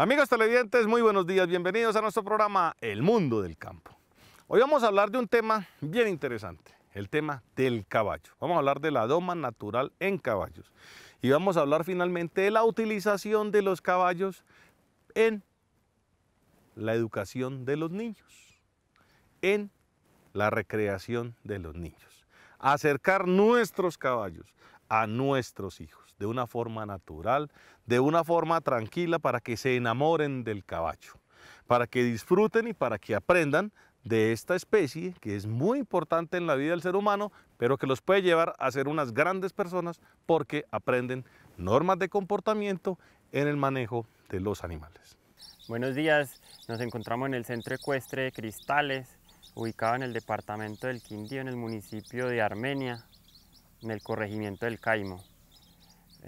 Amigos televidentes, muy buenos días, bienvenidos a nuestro programa El Mundo del Campo. Hoy vamos a hablar de un tema bien interesante, el tema del caballo. Vamos a hablar de la doma natural en caballos y vamos a hablar finalmente de la utilización de los caballos en la educación de los niños, en la recreación de los niños. Acercar nuestros caballos a nuestros hijos de una forma natural, de una forma tranquila para que se enamoren del caballo, para que disfruten y para que aprendan de esta especie que es muy importante en la vida del ser humano, pero que los puede llevar a ser unas grandes personas porque aprenden normas de comportamiento en el manejo de los animales. Buenos días, nos encontramos en el Centro Ecuestre de Cristales, ubicado en el departamento del Quindío, en el municipio de Armenia, en el corregimiento del Caimo.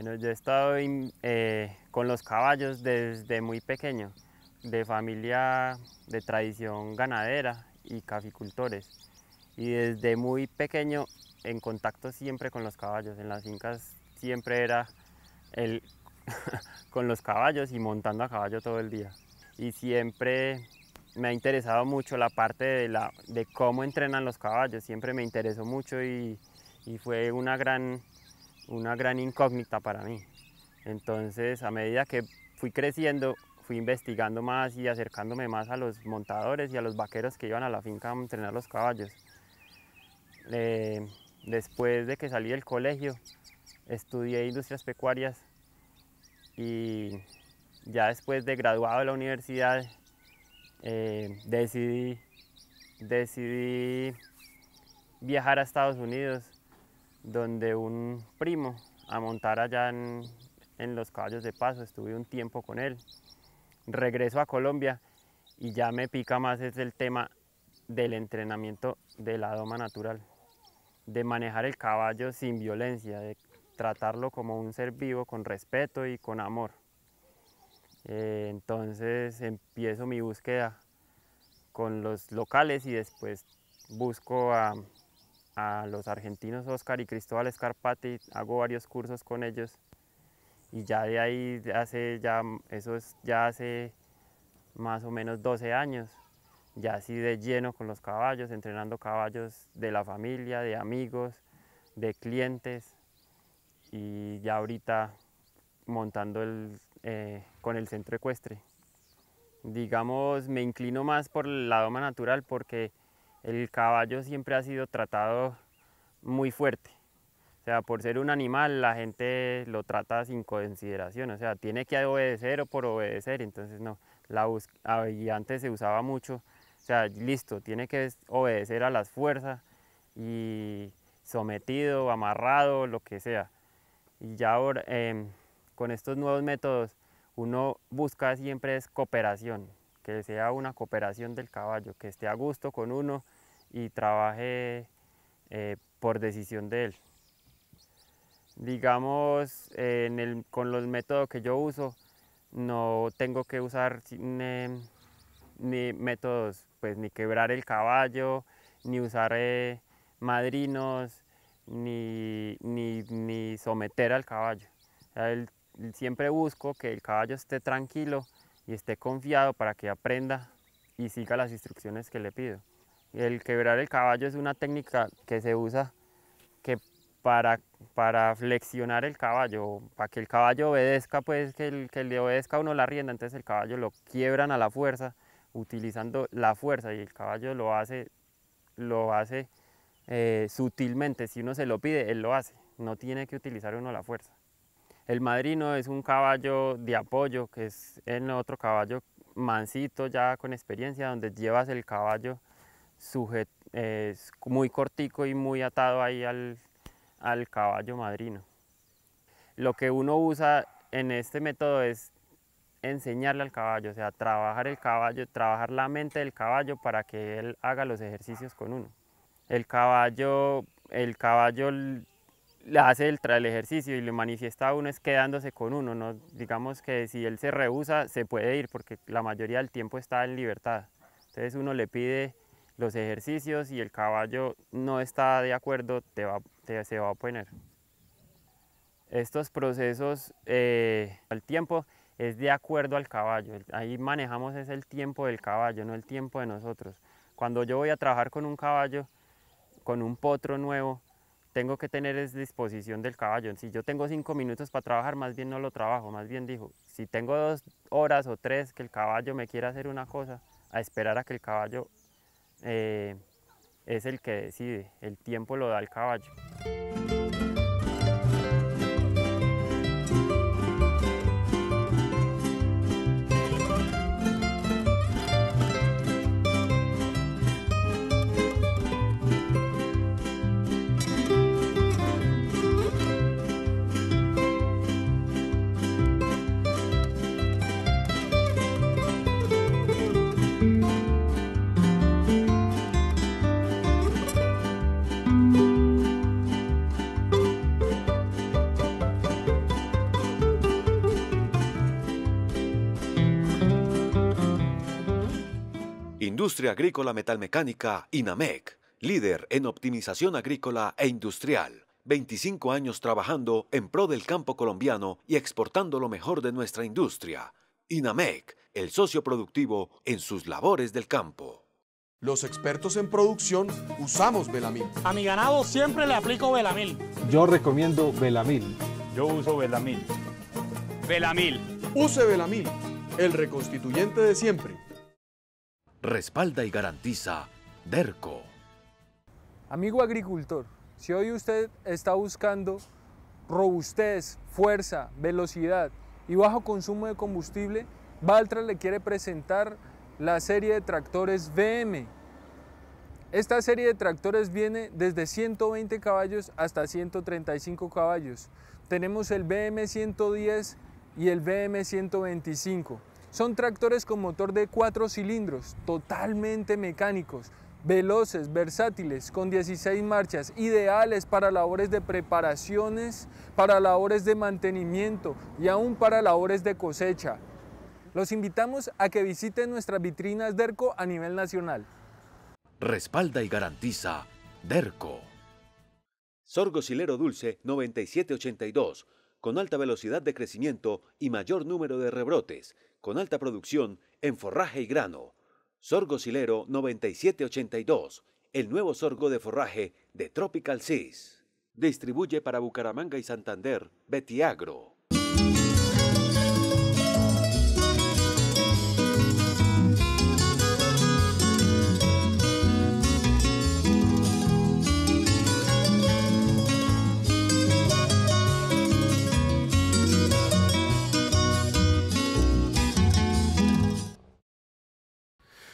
Bueno, yo he estado eh, con los caballos desde muy pequeño, de familia de tradición ganadera y caficultores. Y desde muy pequeño en contacto siempre con los caballos. En las fincas siempre era el con los caballos y montando a caballo todo el día. Y siempre me ha interesado mucho la parte de, la, de cómo entrenan los caballos. Siempre me interesó mucho y fue una gran una gran incógnita para mí. Entonces, a medida que fui creciendo, fui investigando más y acercándome más a los montadores y a los vaqueros que iban a la finca a entrenar los caballos. Eh, después de que salí del colegio, estudié industrias pecuarias y ya después de graduado de la universidad eh, decidí, decidí viajar a Estados Unidos donde un primo a montar allá en, los caballos de paso, estuve un tiempo con él. Regreso a Colombia y ya me pica más es el tema del entrenamiento de la doma natural, de manejar el caballo sin violencia, de tratarlo como un ser vivo con respeto y con amor. Eh, entonces empiezo mi búsqueda con los locales y después busco a a los argentinos Oscar y Cristóbal Escarpati, hago varios cursos con ellos y ya de ahí hace ya eso es, ya hace más o menos 12 años ya así de lleno con los caballos entrenando caballos de la familia de amigos de clientes y ya ahorita montando el, eh, con el centro ecuestre digamos me inclino más por la doma natural porque el caballo siempre ha sido tratado muy fuerte. O sea, por ser un animal la gente lo trata sin consideración, o sea, tiene que obedecer o por obedecer, entonces no. La y antes se usaba mucho, o sea, listo, tiene que obedecer a las fuerzas y sometido, amarrado, lo que sea. Y ya ahora, em, con estos nuevos métodos, uno busca siempre es cooperación, que sea una cooperación del caballo, que esté a gusto con uno y trabaje eh, por decisión de él. Digamos, con los métodos que yo uso, no tengo que usar ni, métodos, pues ni quebrar el caballo, ni usar eh, madrinos, ni, ni, someter al caballo. siempre busco que el caballo esté tranquilo, y esté confiado para que aprenda y siga las instrucciones que le pido. El quebrar el caballo es una técnica que se usa que para, para flexionar el caballo, para que el caballo obedezca, pues que, el, que le obedezca a uno la rienda, entonces el caballo lo quiebran a la fuerza, utilizando la fuerza y el caballo lo hace, lo hace eh, sutilmente, si uno se lo pide, él lo hace, no tiene que utilizar uno la fuerza. El madrino es un caballo de apoyo, que es el otro caballo mansito ya con experiencia, donde llevas el caballo sujet, muy cortico y muy atado ahí al, caballo madrino. Lo que uno usa en este método es enseñarle al caballo, o sea, trabajar el caballo, trabajar la mente del caballo para que él haga los ejercicios con uno. El caballo, el caballo hace el, el ejercicio y le manifiesta a uno es quedándose con uno, ¿no? digamos que si él se rehúsa se puede ir porque la mayoría del tiempo está en libertad. Entonces uno le pide los ejercicios y el caballo no está de acuerdo, te va, se va a poner Estos procesos, eh, el tiempo es de acuerdo al caballo, ahí manejamos es el tiempo del caballo, no el tiempo de nosotros. Cuando yo voy a trabajar con un caballo, con un potro nuevo, tengo que tener es disposición del caballo. Si yo tengo cinco minutos para trabajar, más bien no lo trabajo, más bien dijo, si tengo dos horas o tres que el caballo me quiera hacer una cosa, a esperar a que el caballo eh, es el que decide, el tiempo lo da el caballo. Industria Agrícola Metalmecánica, INAMEC, líder en optimización agrícola e industrial. 25 años trabajando en pro del campo colombiano y exportando lo mejor de nuestra industria. INAMEC, el socio productivo en sus labores del campo. Los expertos en producción usamos Belamil. A mi ganado siempre le aplico Belamil. Yo recomiendo Belamil. Yo uso Belamil. Belamil. Use Belamil, el reconstituyente de siempre respalda y garantiza DERCO. Amigo agricultor, si hoy usted está buscando robustez, fuerza, velocidad y bajo consumo de combustible, Valtra le quiere presentar la serie de tractores VM. Esta serie de tractores viene desde 120 caballos hasta 135 caballos. Tenemos el BM 110 y el BM 125. Son tractores con motor de cuatro cilindros, totalmente mecánicos, veloces, versátiles, con 16 marchas, ideales para labores de preparaciones, para labores de mantenimiento y aún para labores de cosecha. Los invitamos a que visiten nuestras vitrinas DERCO a nivel nacional. Respalda y garantiza DERCO. Sorgo Silero Dulce 9782 con alta velocidad de crecimiento y mayor número de rebrotes, con alta producción en forraje y grano. Sorgo Silero 9782, el nuevo sorgo de forraje de Tropical Seas. Distribuye para Bucaramanga y Santander Betiagro.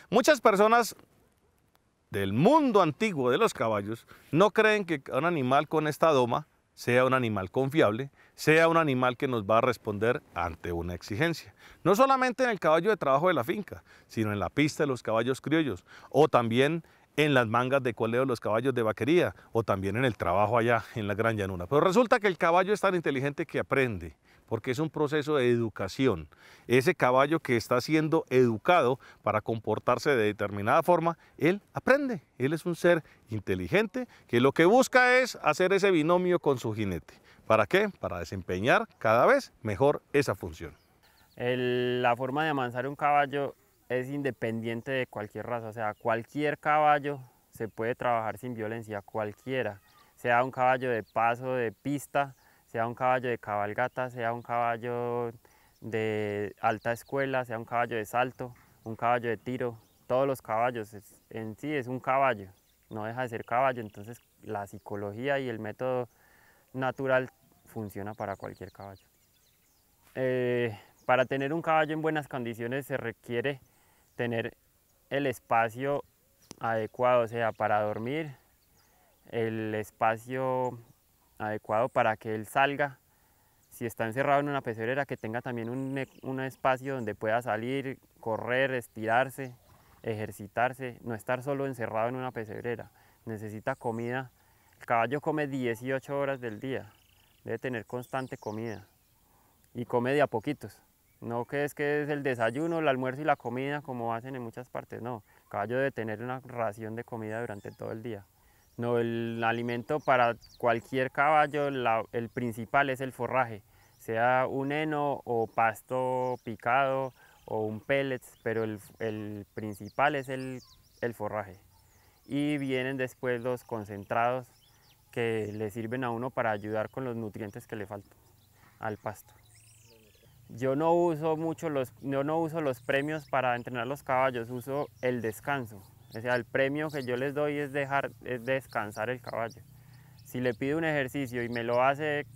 Muchas personas del mundo antiguo de los caballos no creen que un animal con esta doma sea un animal confiable, sea un animal que nos va a responder ante una exigencia. No solamente en el caballo de trabajo de la finca, sino en la pista de los caballos criollos o también en las mangas de coleo de los caballos de vaquería o también en el trabajo allá en la gran llanura. Pero resulta que el caballo es tan inteligente que aprende porque es un proceso de educación. Ese caballo que está siendo educado para comportarse de determinada forma, él aprende. Él es un ser inteligente que lo que busca es hacer ese binomio con su jinete. ¿Para qué? Para desempeñar cada vez mejor esa función. la forma de amansar un caballo es independiente de cualquier raza, o sea, cualquier caballo se puede trabajar sin violencia, cualquiera, sea un caballo de paso, de pista, sea un caballo de cabalgata, sea un caballo de alta escuela, sea un caballo de salto, un caballo de tiro, todos los caballos, en sí es un caballo, no deja de ser caballo, entonces la psicología y el método natural funciona para cualquier caballo. Eh, para tener un caballo en buenas condiciones se requiere tener el espacio adecuado, o sea, para dormir, el espacio adecuado para que él salga. Si está encerrado en una pesebrera, que tenga también un, espacio donde pueda salir, correr, estirarse, ejercitarse, no estar solo encerrado en una pesebrera, Necesita comida. El caballo come 18 horas del día, debe tener constante comida y come de a poquitos. No que es que es el desayuno, el almuerzo y la comida como hacen en muchas partes, no. El caballo debe tener una ración de comida durante todo el día. No, el alimento para cualquier caballo, el principal es el forraje, sea un heno o pasto picado o un pellets, pero el, principal es el, forraje. Y vienen después los concentrados que le sirven a uno para ayudar con los nutrientes que le faltan al pasto. Yo no uso mucho los, yo no uso los premios para entrenar los caballos, uso el descanso. O sea, el premio que yo les doy es dejar, descansar el caballo. Si le pido un ejercicio y me lo hace,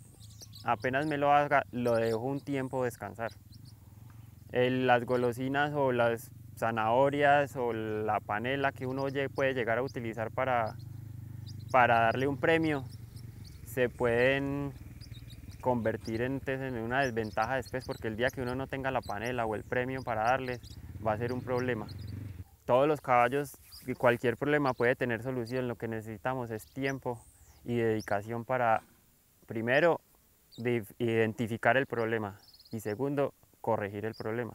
apenas me lo haga, lo dejo un tiempo descansar. las golosinas o las zanahorias o la panela que uno puede llegar a utilizar para, darle un premio, se pueden convertir en, pues, en una desventaja después porque el día que uno no tenga la panela o el premio para darles va a ser un problema todos los caballos, y cualquier problema puede tener solución. Lo que necesitamos es tiempo y dedicación para, primero, identificar el problema y segundo, corregir el problema.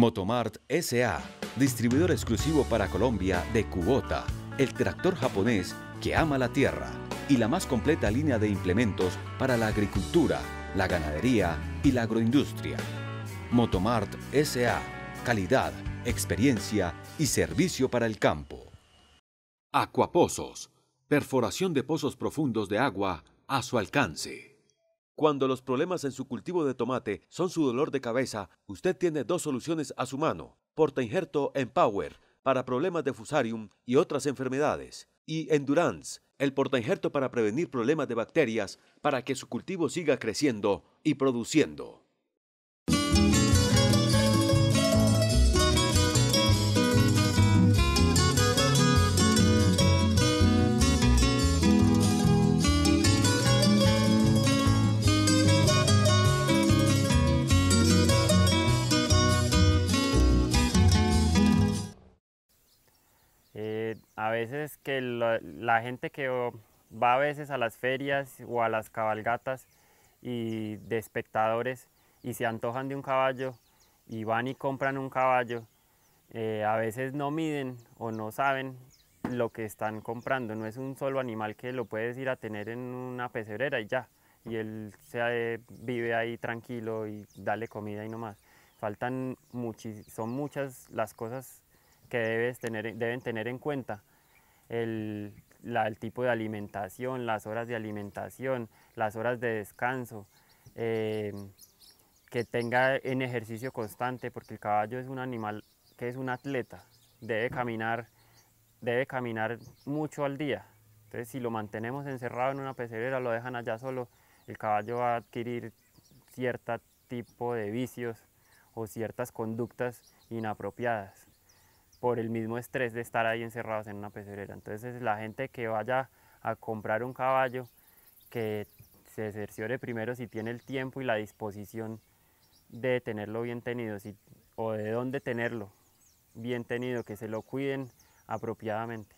Motomart SA, distribuidor exclusivo para Colombia de Kubota, el tractor japonés que ama la tierra y la más completa línea de implementos para la agricultura, la ganadería y la agroindustria. Motomart SA, calidad, experiencia y servicio para el campo. Acuapozos, perforación de pozos profundos de agua a su alcance. Cuando los problemas en su cultivo de tomate son su dolor de cabeza, usted tiene dos soluciones a su mano. Porta Injerto Empower para problemas de fusarium y otras enfermedades. Y Endurance, el porta injerto para prevenir problemas de bacterias para que su cultivo siga creciendo y produciendo. Eh, a veces que la, gente que va a veces a las ferias o a las cabalgatas y de espectadores y se antojan de un caballo y van y compran un caballo, eh, a veces no miden o no saben lo que están comprando. No es un solo animal que lo puedes ir a tener en una pesebrera y ya. Y él vive ahí tranquilo y dale comida y no más. Faltan muchis, son muchas las cosas que tener, deben tener en cuenta. El, tipo de alimentación, las horas de alimentación, las horas de descanso, eh, que tenga en ejercicio constante, porque el caballo es un animal que es un atleta, debe caminar, debe caminar mucho al día. Entonces, si lo mantenemos encerrado en una pecerera, lo dejan allá solo, el caballo va a adquirir cierto tipo de vicios o ciertas conductas inapropiadas por el mismo estrés de estar ahí encerrados en una pecerera. Entonces la gente que vaya a comprar un caballo, que se cerciore primero si tiene el tiempo y la disposición de tenerlo bien tenido o de dónde tenerlo bien tenido, que se lo cuiden apropiadamente.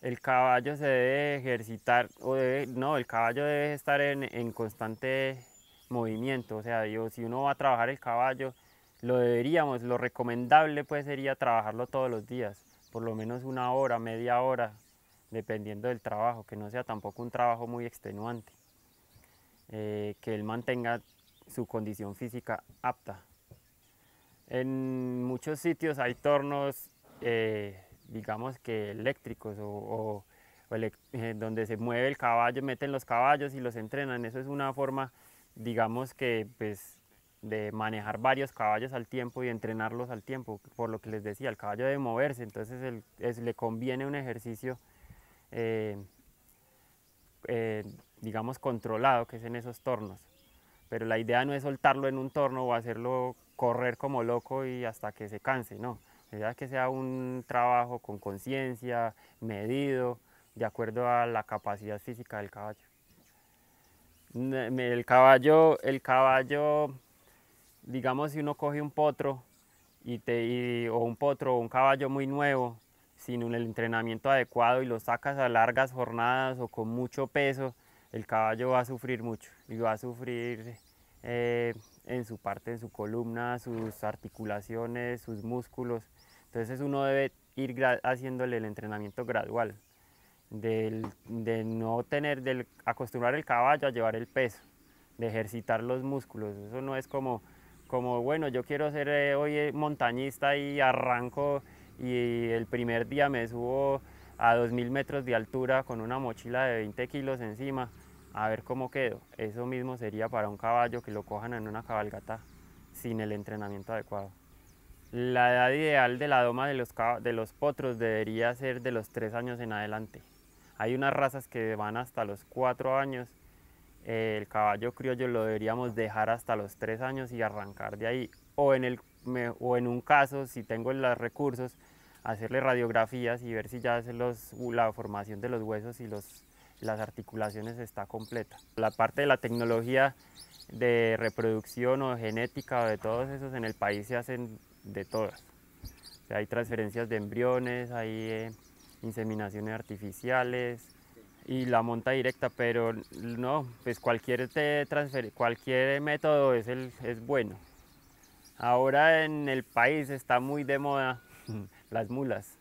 El caballo se debe ejercitar, o no, el caballo debe estar en, constante movimiento, o sea, yo, si uno va a trabajar el caballo, lo deberíamos, lo recomendable pues sería trabajarlo todos los días, por lo menos una hora, media hora, dependiendo del trabajo, que no sea tampoco un trabajo muy extenuante, eh, que él mantenga su condición física apta. En muchos sitios hay tornos, eh, digamos que eléctricos o, eh, donde se mueve el caballo, meten los caballos y los entrenan. Eso es una forma, digamos que pues de manejar varios caballos al tiempo y entrenarlos al tiempo, por lo que les decía, el caballo debe moverse, entonces le conviene un ejercicio, eh, eh, digamos, controlado, que es en esos tornos. Pero la idea no es soltarlo en un torno o hacerlo correr como loco y hasta que se canse, no. La idea es que sea un trabajo con conciencia, medido, de acuerdo a la capacidad física del caballo. El caballo, el caballo digamos, si uno coge un potro y te, o un potro o un caballo muy nuevo, sin un, el entrenamiento adecuado y lo sacas a largas jornadas o con mucho peso, el caballo va a sufrir mucho y va a sufrir eh, en su parte, en su columna, sus articulaciones, sus músculos. Entonces uno debe ir haciéndole el entrenamiento gradual, de no tener, del acostumbrar el caballo a llevar el peso, de ejercitar los músculos. Eso no es como como bueno, yo quiero ser eh, hoy eh, montañista y arranco y el primer día me subo a 2.000 metros de altura con una mochila de 20 kilos encima, a ver cómo quedo. Eso mismo sería para un caballo que lo cojan en una cabalgata sin el entrenamiento adecuado. La edad ideal de la doma de los, de los potros debería ser de los 3 años en adelante. Hay unas razas que van hasta los 4 años el caballo criollo lo deberíamos dejar hasta los tres años y arrancar de ahí. O en, o en un caso, si tengo los recursos, hacerle radiografías y ver si ya los, la formación de los huesos y las articulaciones está completa. La parte de la tecnología de reproducción o genética o de todos esos en el país se hacen de todas. hay transferencias de embriones, hay eh, inseminaciones artificiales, y la monta directa, pero no, pues cualquier, transfer, cualquier método es, el, es bueno. Ahora en el país está muy de moda las mulas,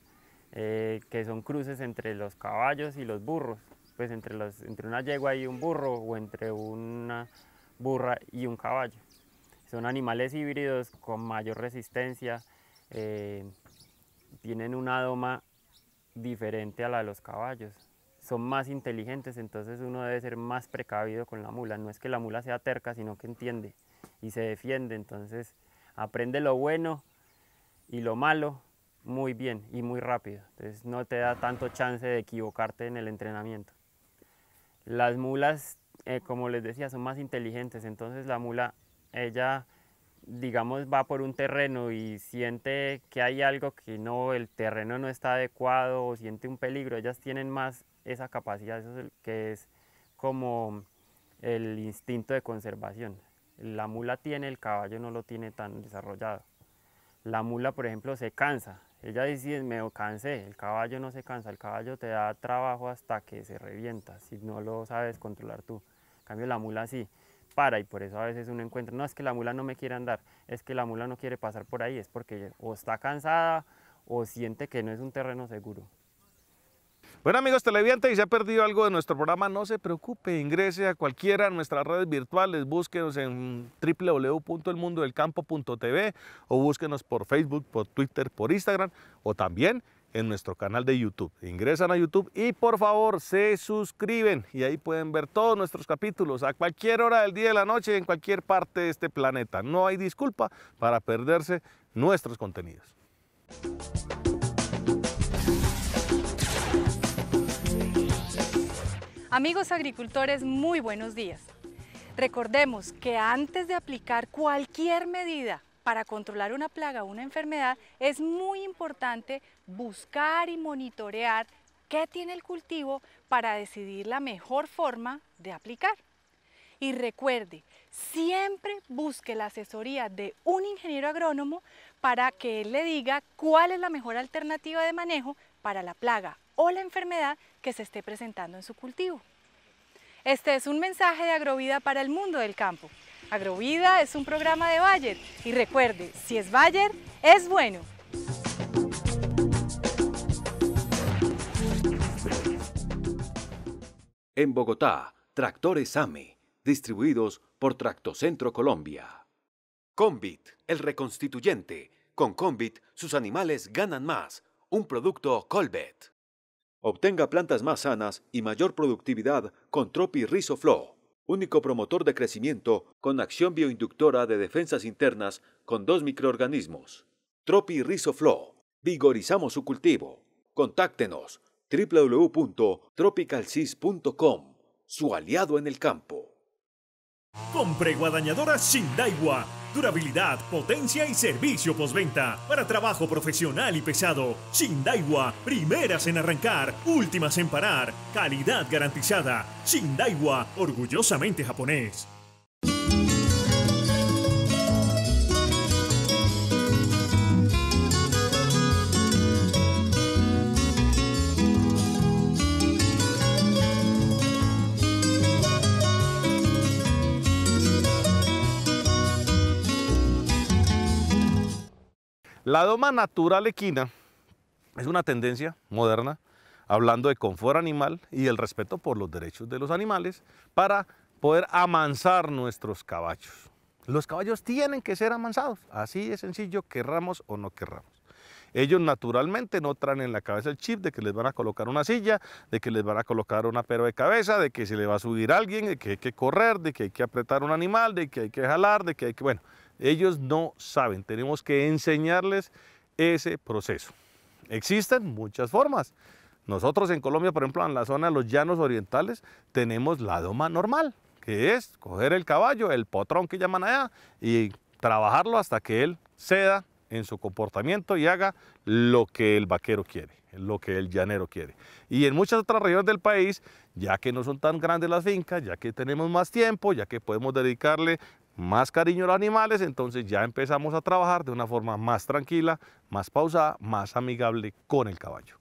eh, que son cruces entre los caballos y los burros, pues entre, los, entre una yegua y un burro o entre una burra y un caballo. Son animales híbridos con mayor resistencia, eh, tienen una doma diferente a la de los caballos son más inteligentes, entonces uno debe ser más precavido con la mula. No es que la mula sea terca, sino que entiende y se defiende. Entonces aprende lo bueno y lo malo muy bien y muy rápido. Entonces no te da tanto chance de equivocarte en el entrenamiento. Las mulas, eh, como les decía, son más inteligentes, entonces la mula, ella digamos, va por un terreno y siente que hay algo que no, el terreno no está adecuado o siente un peligro, ellas tienen más esa capacidad, eso que es como el instinto de conservación. La mula tiene, el caballo no lo tiene tan desarrollado. La mula, por ejemplo, se cansa. Ella dice, me cansé, el caballo no se cansa, el caballo te da trabajo hasta que se revienta, si no lo sabes controlar tú. En cambio, la mula sí, para y por eso a veces uno encuentra, no, es que la mula no me quiere andar, es que la mula no quiere pasar por ahí, es porque o está cansada o siente que no es un terreno seguro. Bueno amigos televidentes, si se ha perdido algo de nuestro programa, no se preocupe, ingrese a cualquiera de nuestras redes virtuales, búsquenos en www.elmundodelcampo.tv o búsquenos por Facebook, por Twitter, por Instagram o también en nuestro canal de YouTube. Ingresan a YouTube y por favor se suscriben y ahí pueden ver todos nuestros capítulos a cualquier hora del día de la noche en cualquier parte de este planeta. No hay disculpa para perderse nuestros contenidos. Amigos agricultores, muy buenos días. Recordemos que antes de aplicar cualquier medida para controlar una plaga o una enfermedad, es muy importante buscar y monitorear qué tiene el cultivo para decidir la mejor forma de aplicar. Y recuerde, siempre busque la asesoría de un ingeniero agrónomo para que él le diga cuál es la mejor alternativa de manejo para la plaga o la enfermedad que se esté presentando en su cultivo. Este es un mensaje de Agrovida para el mundo del campo. Agrovida es un programa de Bayer y recuerde, si es Bayer, es bueno. En Bogotá, Tractores AME, distribuidos por Tractocentro Colombia. Convit, el reconstituyente. Con Convit, sus animales ganan más. Un producto Colbet. Obtenga plantas más sanas y mayor productividad con Tropi Rizoflow, único promotor de crecimiento con acción bioinductora de defensas internas con dos microorganismos. Tropi Rizoflow. Vigorizamos su cultivo. Contáctenos www.tropicalcis.com, su aliado en el campo. Compre guadañadoras Shindaiwa. Durabilidad, potencia y servicio postventa. Para trabajo profesional y pesado. Shindaiwa, primeras en arrancar, últimas en parar. Calidad garantizada. Shindaiwa, orgullosamente japonés. La doma natural equina es una tendencia moderna, hablando de confort animal y el respeto por los derechos de los animales para poder amansar nuestros caballos. Los caballos tienen que ser amansados, así de sencillo, querramos o no querramos. Ellos naturalmente no traen en la cabeza el chip de que les van a colocar una silla, de que les van a colocar una pera de cabeza, de que se le va a subir alguien, de que hay que correr, de que hay que apretar un animal, de que hay que jalar, de que hay que... Bueno, ellos no saben, tenemos que enseñarles ese proceso. Existen muchas formas. Nosotros en Colombia, por ejemplo, en la zona de los llanos orientales, tenemos la doma normal, que es coger el caballo, el potrón que llaman allá, y trabajarlo hasta que él ceda en su comportamiento y haga lo que el vaquero quiere, lo que el llanero quiere. Y en muchas otras regiones del país, ya que no son tan grandes las fincas, ya que tenemos más tiempo, ya que podemos dedicarle más cariño a los animales, entonces ya empezamos a trabajar de una forma más tranquila, más pausada, más amigable con el caballo.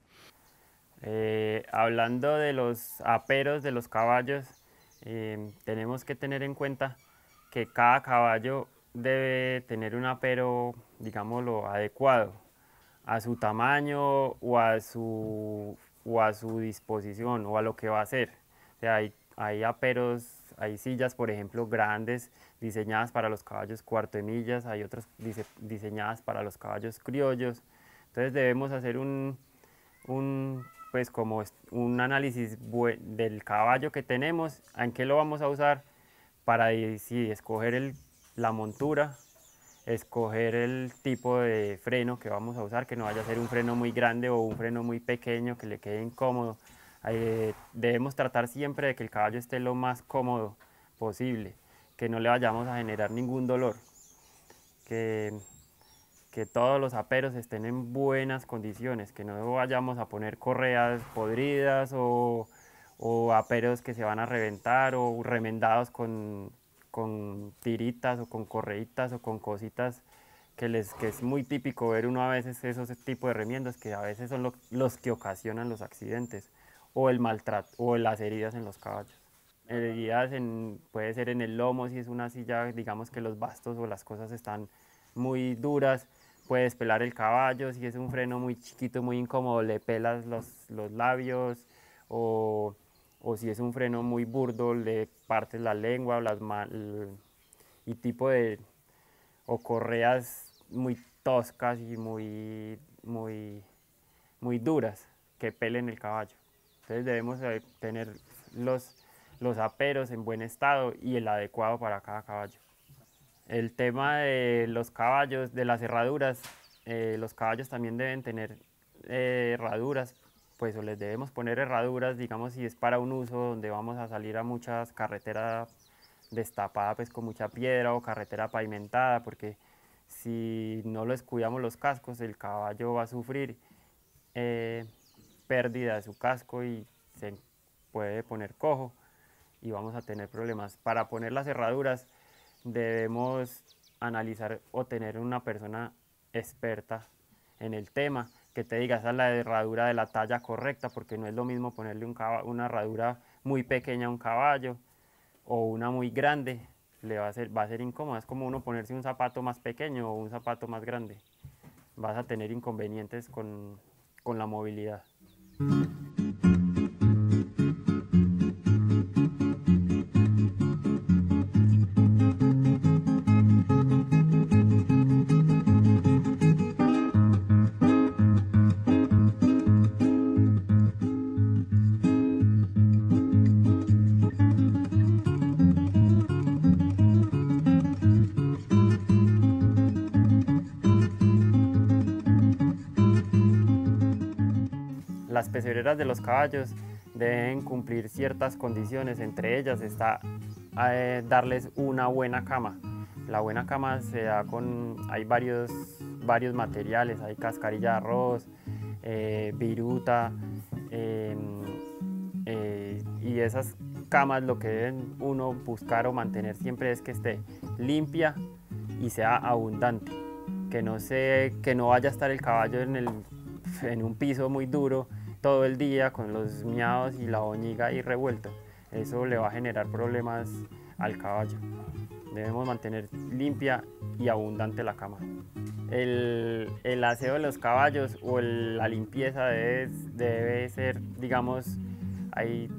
Eh, hablando de los aperos de los caballos, em, tenemos que tener en cuenta que cada caballo debe tener un apero, digámoslo, adecuado a su tamaño o a su, o su disposición o a lo que va a hacer. hay, hay aperos hay sillas, por ejemplo, grandes diseñadas para los caballos cuarto de millas, hay otras diseñadas para los caballos criollos. Entonces debemos hacer un, pues como un análisis del caballo que tenemos, en qué lo vamos a usar para sí, escoger la montura, escoger el tipo de freno que vamos a usar, que no vaya a ser un freno muy grande o un freno muy pequeño que le quede incómodo debemos tratar siempre de que el caballo esté lo más cómodo posible, que no le vayamos a generar ningún dolor, que, todos los aperos estén en buenas condiciones, que no vayamos a poner correas podridas o, aperos que se van a reventar o remendados con, tiritas o con correitas o con cositas que, es muy típico ver uno a veces esos tipos de remiendos que a veces son los que ocasionan los accidentes o el maltrato o las heridas en los caballos. Heridas en, puede ser en el lomo, si es una silla, digamos que los bastos o las cosas están muy duras, puedes pelar el caballo, si es un freno muy chiquito, muy incómodo, le pelas los, labios o, si es un freno muy burdo, le partes la lengua o las y tipo de o correas muy toscas y muy, muy, muy duras que pelen el caballo. Entonces debemos tener los, los aperos en buen estado y el adecuado para cada caballo. El tema de los caballos, de las herraduras, eh, los caballos también deben tener eh, herraduras, pues les debemos poner herraduras, digamos si es para un uso donde vamos a salir a muchas carreteras destapadas pues con mucha piedra o carretera pavimentada, porque si no les cuidamos los cascos el caballo va a sufrir. Eh, pérdida de su casco y se puede poner cojo y vamos a tener problemas. Para poner las herraduras debemos analizar o tener una persona experta en el tema que te diga esa la herradura de la talla correcta porque no es lo mismo ponerle una herradura muy pequeña a un caballo o una muy grande le va a ser va a ser incómoda es como uno ponerse un zapato más pequeño o un zapato más grande vas a tener inconvenientes con la movilidad Mm-hmm. las pesebreras de los caballos deben cumplir ciertas condiciones, entre ellas está eh, darles una buena cama. La buena cama se da con, hay varios, varios materiales, hay cascarilla de arroz, eh, viruta, em, eh, y esas camas lo que deben uno buscar o mantener siempre es que esté limpia y sea abundante, que no, se, que no vaya a estar el caballo en, en un piso muy duro todo el día con los miados y la oñiga y revuelto. Eso le va a generar problemas al caballo. Debemos mantener limpia y abundante la cama. El, el aseo de los caballos o la limpieza debe, ser, digamos, ahí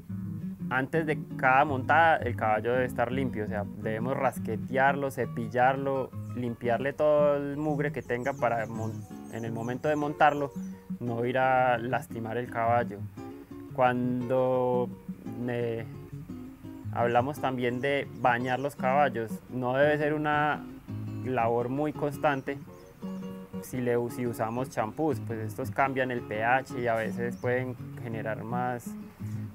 antes de cada montada el caballo debe estar limpio, o sea, debemos rasquetearlo, cepillarlo, limpiarle todo el mugre que tenga para en el momento de montarlo no ir a lastimar el caballo. Cuando eh, hablamos también de bañar los caballos, no debe ser una labor muy constante si, le, usamos champús, pues estos cambian el pH y a veces pueden generar más,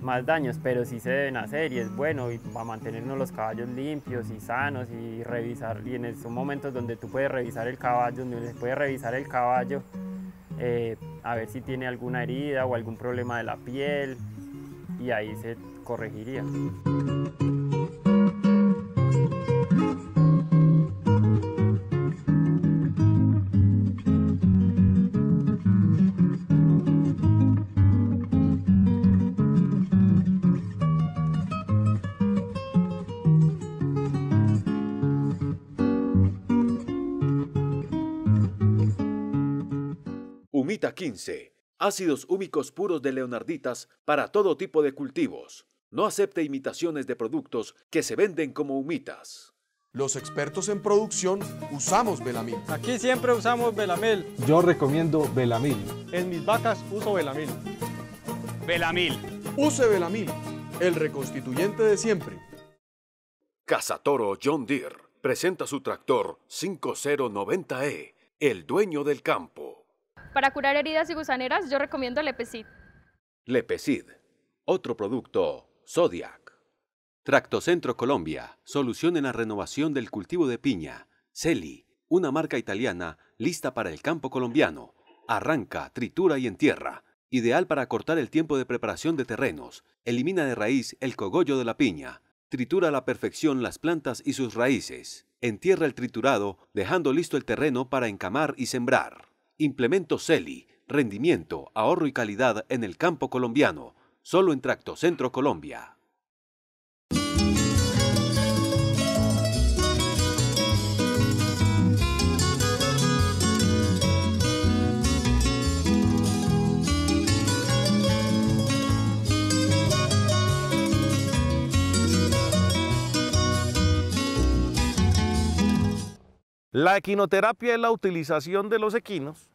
más daños, pero sí se deben hacer y es bueno para mantenernos los caballos limpios y sanos y revisar, y en esos momentos donde tú puedes revisar el caballo, donde puedes revisar el caballo, eh, a ver si tiene alguna herida o algún problema de la piel y ahí se corregiría. 15. Ácidos húmicos puros de leonarditas para todo tipo de cultivos. No acepte imitaciones de productos que se venden como humitas. Los expertos en producción usamos velamil Aquí siempre usamos Belamil. Yo recomiendo Belamil. En mis vacas uso velamil velamil Use velamil el reconstituyente de siempre. Cazatoro John Deere presenta su tractor 5090E, el dueño del campo. Para curar heridas y gusaneras, yo recomiendo Lepecid. Lepecid, otro producto Zodiac. Tractocentro Colombia, solución en la renovación del cultivo de piña. Celi, una marca italiana lista para el campo colombiano. Arranca, tritura y entierra. Ideal para cortar el tiempo de preparación de terrenos. Elimina de raíz el cogollo de la piña. Tritura a la perfección las plantas y sus raíces. Entierra el triturado, dejando listo el terreno para encamar y sembrar. Implemento CELI, rendimiento, ahorro y calidad en el campo colombiano, solo en Tracto Centro Colombia. La equinoterapia es la utilización de los equinos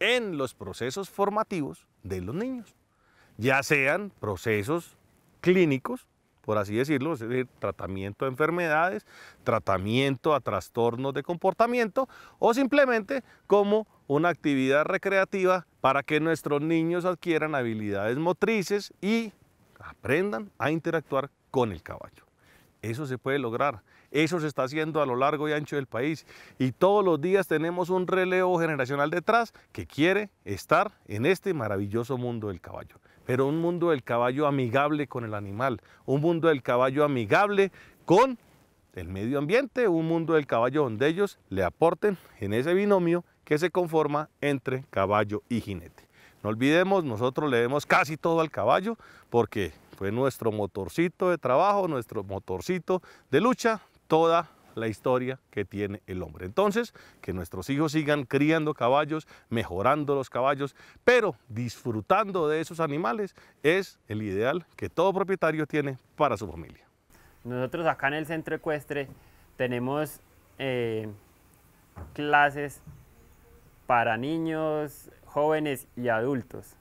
en los procesos formativos de los niños, ya sean procesos clínicos, por así decirlo, es decir, tratamiento de enfermedades, tratamiento a trastornos de comportamiento o simplemente como una actividad recreativa para que nuestros niños adquieran habilidades motrices y aprendan a interactuar con el caballo. Eso se puede lograr eso se está haciendo a lo largo y ancho del país y todos los días tenemos un relevo generacional detrás que quiere estar en este maravilloso mundo del caballo. Pero un mundo del caballo amigable con el animal, un mundo del caballo amigable con el medio ambiente, un mundo del caballo donde ellos le aporten en ese binomio que se conforma entre caballo y jinete. No olvidemos, nosotros le demos casi todo al caballo porque fue nuestro motorcito de trabajo, nuestro motorcito de lucha, toda la historia que tiene el hombre. Entonces, que nuestros hijos sigan criando caballos, mejorando los caballos, pero disfrutando de esos animales es el ideal que todo propietario tiene para su familia. Nosotros acá en el centro ecuestre tenemos eh, clases para niños, jóvenes y adultos.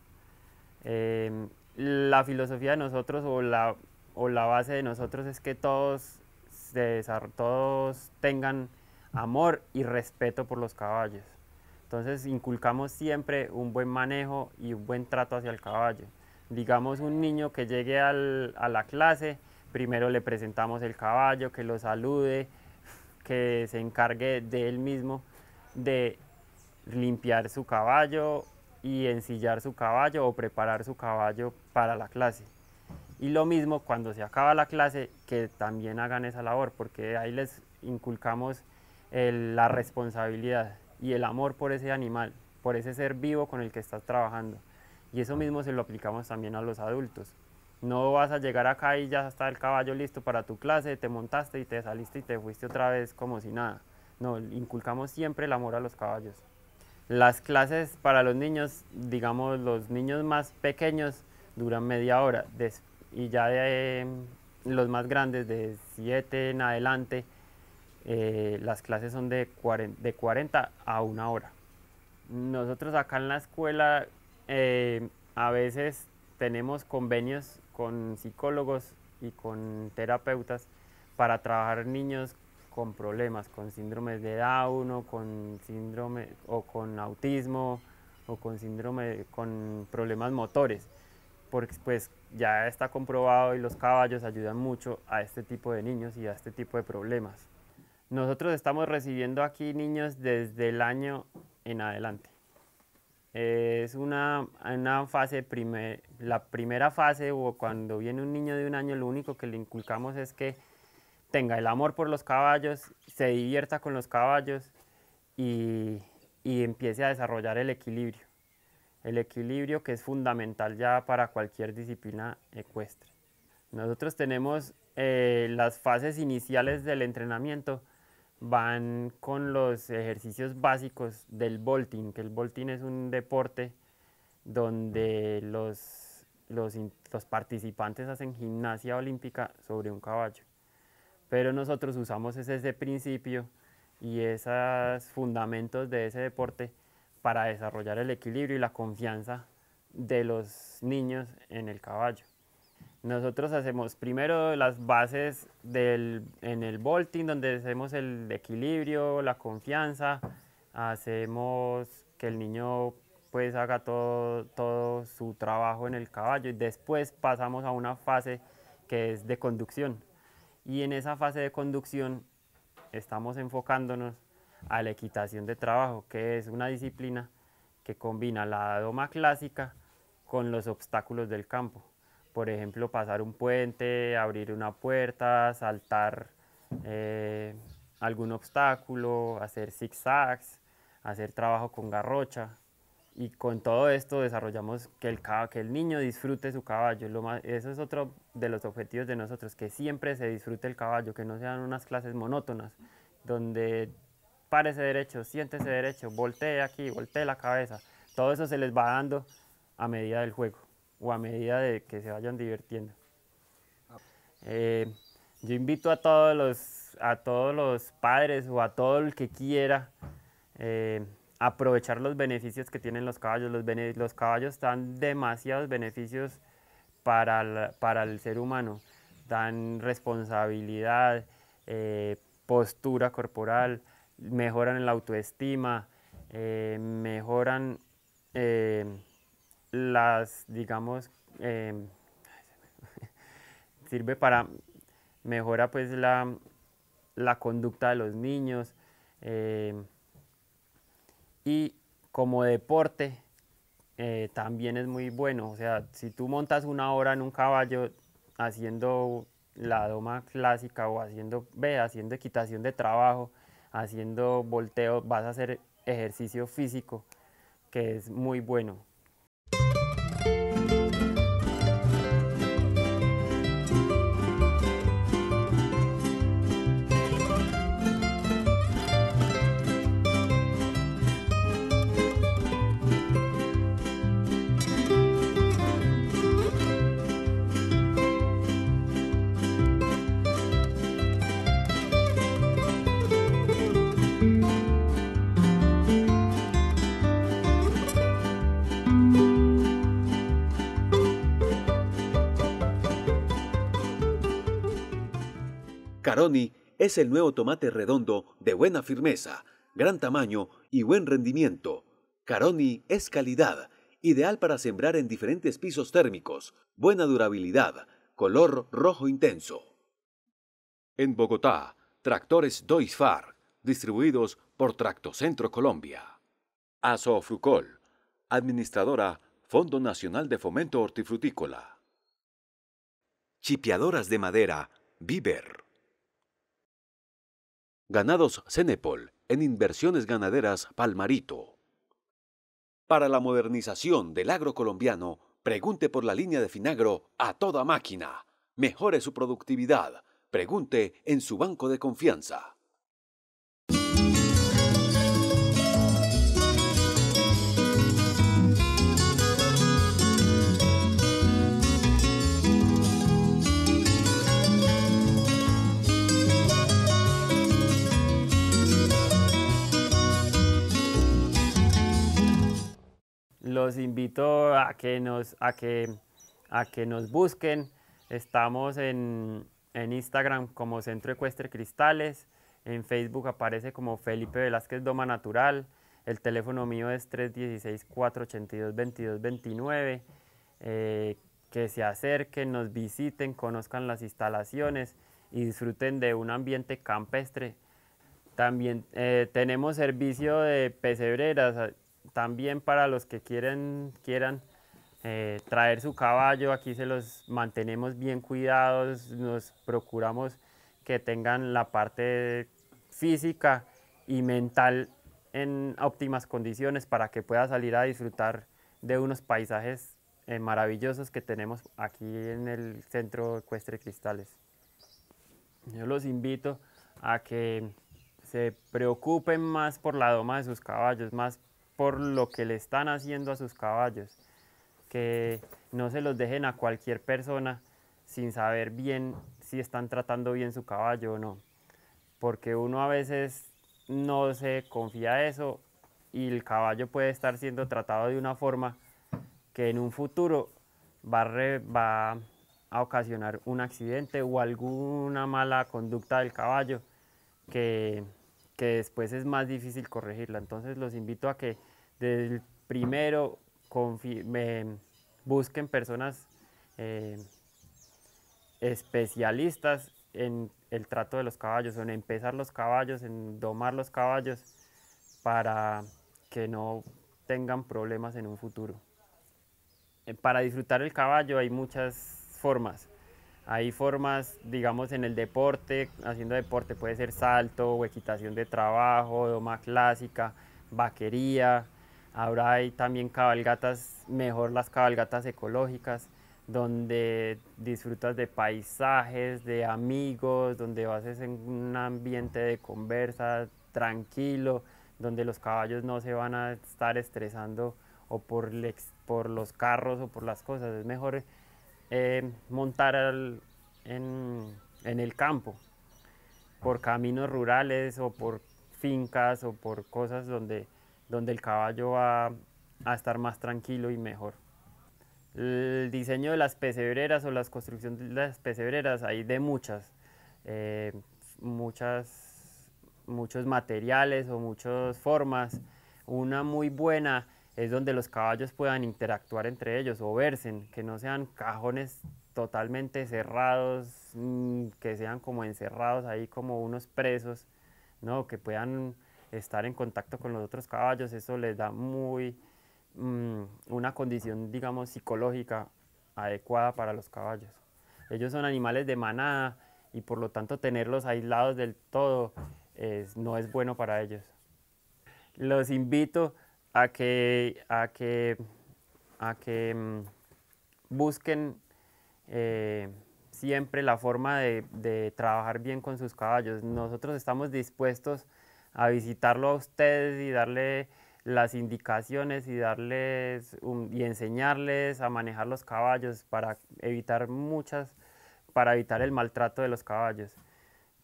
Eh, la filosofía de nosotros o la, o la base de nosotros es que todos todos tengan amor y respeto por los caballos. Entonces inculcamos siempre un buen manejo y un buen trato hacia el caballo. Digamos un niño que llegue a la clase, primero le presentamos el caballo, que lo salude, que se encargue de él mismo de limpiar su caballo y ensillar su caballo o preparar su caballo para la clase. Y lo mismo cuando se acaba la clase, que también hagan esa labor, porque ahí les inculcamos la responsabilidad y el amor por ese animal, por ese ser vivo con el que estás trabajando. Y eso mismo se lo aplicamos también a los adultos. No vas a llegar acá y ya está el caballo listo para tu clase, te montaste y te saliste y te fuiste otra vez como si nada. No, inculcamos siempre el amor a los caballos. Las clases para los niños, digamos los niños más pequeños, duran media hora. Después y ya de em, los más grandes de 7 en adelante, eh, las clases son de 40, a 1 hora. Nosotros acá en la escuela em, a veces tenemos convenios con psicólogos y con terapeutas para trabajar niños con problemas, con síndromes de Down o con síndrome o con autismo o con síndrome con problemas motores porque pues, ya está comprobado y los caballos ayudan mucho a este tipo de niños y a este tipo de problemas. Nosotros estamos recibiendo aquí niños desde el año en adelante. Es una, una fase, primer, la primera fase o cuando viene un niño de un año, lo único que le inculcamos es que tenga el amor por los caballos, se divierta con los caballos y empiece a desarrollar el equilibrio el equilibrio que es fundamental ya para cualquier disciplina ecuestre. Nosotros tenemos eh, las fases iniciales del entrenamiento, van con los ejercicios básicos del bolting, que el bolting es un deporte donde los, los, los, participantes hacen gimnasia olímpica sobre un caballo. Pero nosotros usamos ese, ese principio y esos fundamentos de ese deporte para desarrollar el equilibrio y la confianza de los niños en el caballo. Nosotros hacemos primero las bases en el bolting, donde hacemos el equilibrio, la confianza, hacemos que el niño pues haga todo, todo su trabajo en el caballo y después pasamos a una fase que es de conducción. Y en esa fase de conducción estamos enfocándonos a la equitación de trabajo, que es una disciplina que combina la doma clásica con los obstáculos del campo. Por ejemplo, pasar un puente, abrir una puerta, saltar eh, algún obstáculo, hacer zig zags, hacer trabajo con garrocha. Y con todo esto desarrollamos que el, que el niño disfrute su caballo. eso es otro de los objetivos de nosotros, que siempre se disfrute el caballo, que no sean unas clases monótonas, donde párese derecho, siéntese derecho, voltee aquí, voltee la cabeza. Todo eso se les va dando a medida del juego o a medida de que se vayan divirtiendo. Eh, yo invito a todos los, a todos los padres o a todo el que quiera eh, aprovechar los beneficios que tienen los caballos. Los, los caballos dan demasiados beneficios para el, para el ser humano. Dan responsabilidad, eh, postura corporal, mejoran la autoestima, eh, mejoran eh, las, digamos, eh, sirve para mejora pues la, la, conducta de los niños y como deporte también es muy bueno, o sea, si tú montas una hora en un caballo haciendo la doma clásica o haciendo, ve, haciendo equitación de trabajo, haciendo volteos, vas a hacer ejercicio físico que es muy bueno. Caroni es el nuevo tomate redondo de buena firmeza, gran tamaño y buen rendimiento. Caroni es calidad, ideal para sembrar en diferentes pisos térmicos, buena durabilidad, color rojo intenso. En Bogotá, tractores Doisfar, distribuidos por Tractocentro Colombia. Asofrucol, administradora Fondo Nacional de Fomento Hortifrutícola. Chipeadoras de madera, Biber. Ganados Cenepol en Inversiones Ganaderas Palmarito. Para la modernización del agro colombiano, pregunte por la línea de Finagro a toda máquina. Mejore su productividad. Pregunte en su banco de confianza. los invito a que nos, a que, a que nos busquen. Estamos en, Instagram como Centro Ecuestre Cristales. En Facebook aparece como Felipe Velázquez Doma Natural. El teléfono mío es 316-482-2229. Eh, que se acerquen, nos visiten, conozcan las instalaciones y disfruten de un ambiente campestre. También eh, tenemos servicio de pesebreras, también para los que quieren, quieran eh, traer su caballo, aquí se los mantenemos bien cuidados, nos procuramos que tengan la parte física y mental en óptimas condiciones para que pueda salir a disfrutar de unos paisajes eh, maravillosos que tenemos aquí en el Centro Ecuestre Cristales. Yo los invito a que se preocupen más por la doma de sus caballos, más por lo que le están haciendo a sus caballos, que no se los dejen a cualquier persona sin saber bien si están tratando bien su caballo o no, porque uno a veces no se confía eso y el caballo puede estar siendo tratado de una forma que en un futuro va a, ocasionar un accidente o alguna mala conducta del caballo que, que después es más difícil corregirla. Entonces los invito a que del primero, me, busquen personas eh, especialistas en el trato de los caballos, en empezar los caballos, en domar los caballos, para que no tengan problemas en un futuro. Eh, para disfrutar el caballo hay muchas formas. Hay formas, digamos, en el deporte, haciendo deporte puede ser salto o equitación de trabajo, doma clásica, vaquería, Ahora hay también cabalgatas, mejor las cabalgatas ecológicas, donde disfrutas de paisajes, de amigos, donde vas en un ambiente de conversa tranquilo, donde los caballos no se van a estar estresando o por, por los carros o por las cosas. Es mejor eh, montar en el campo, por caminos rurales o por fincas o por cosas donde donde el caballo va a estar más tranquilo y mejor. El diseño de las pesebreras o las construcción de las pesebreras hay de muchas, eh, muchas, muchos materiales o muchas formas. Una muy buena es donde los caballos puedan interactuar entre ellos o verse que no sean cajones totalmente cerrados, mm, que sean como encerrados ahí como unos presos, ¿no? que puedan estar en contacto con los otros caballos, eso les da muy mm, una condición, digamos, psicológica adecuada para los caballos. Ellos son animales de manada y por lo tanto tenerlos aislados del todo no es bueno para ellos. Los invito a que, a que, a que mm, busquen eh, siempre la forma de, de trabajar bien con sus caballos. Nosotros estamos dispuestos a visitarlo a ustedes y darle las indicaciones y darles y enseñarles a manejar los caballos para evitar muchas, para evitar el maltrato de los caballos,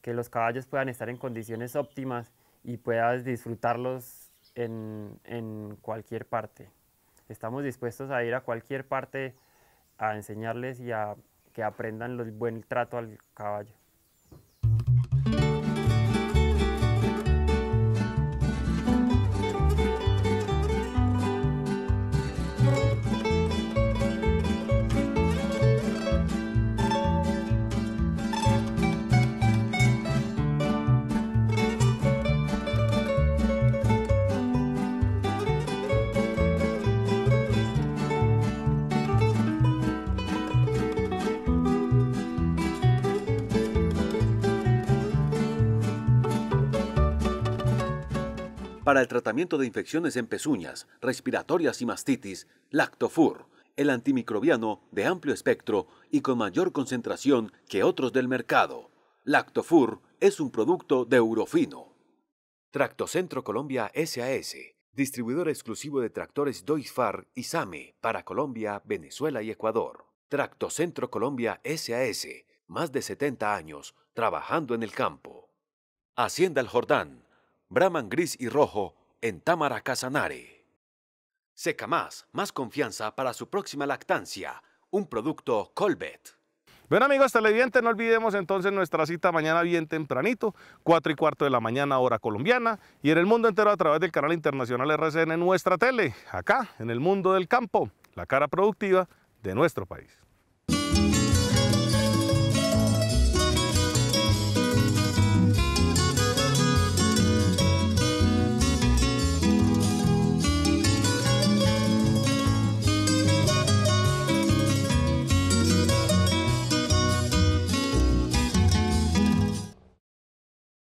que los caballos puedan estar en condiciones óptimas y puedas disfrutarlos en, en cualquier parte. Estamos dispuestos a ir a cualquier parte a enseñarles y a que aprendan el buen trato al caballo. Para el tratamiento de infecciones en pezuñas, respiratorias y mastitis, Lactofur, el antimicrobiano de amplio espectro y con mayor concentración que otros del mercado. Lactofur es un producto de Eurofino. Tractocentro Colombia SAS, distribuidor exclusivo de tractores Doisfar y SAME para Colombia, Venezuela y Ecuador. Tractocentro Colombia SAS, más de 70 años trabajando en el campo. Hacienda El Jordán, Brahman gris y rojo en Tamara Casanare. Seca más, más confianza para su próxima lactancia. Un producto Colbet. Bueno amigos televidentes, no olvidemos entonces nuestra cita mañana bien tempranito, 4 y cuarto de la mañana hora colombiana y en el mundo entero a través del canal internacional RCN en nuestra tele, acá en el mundo del campo, la cara productiva de nuestro país.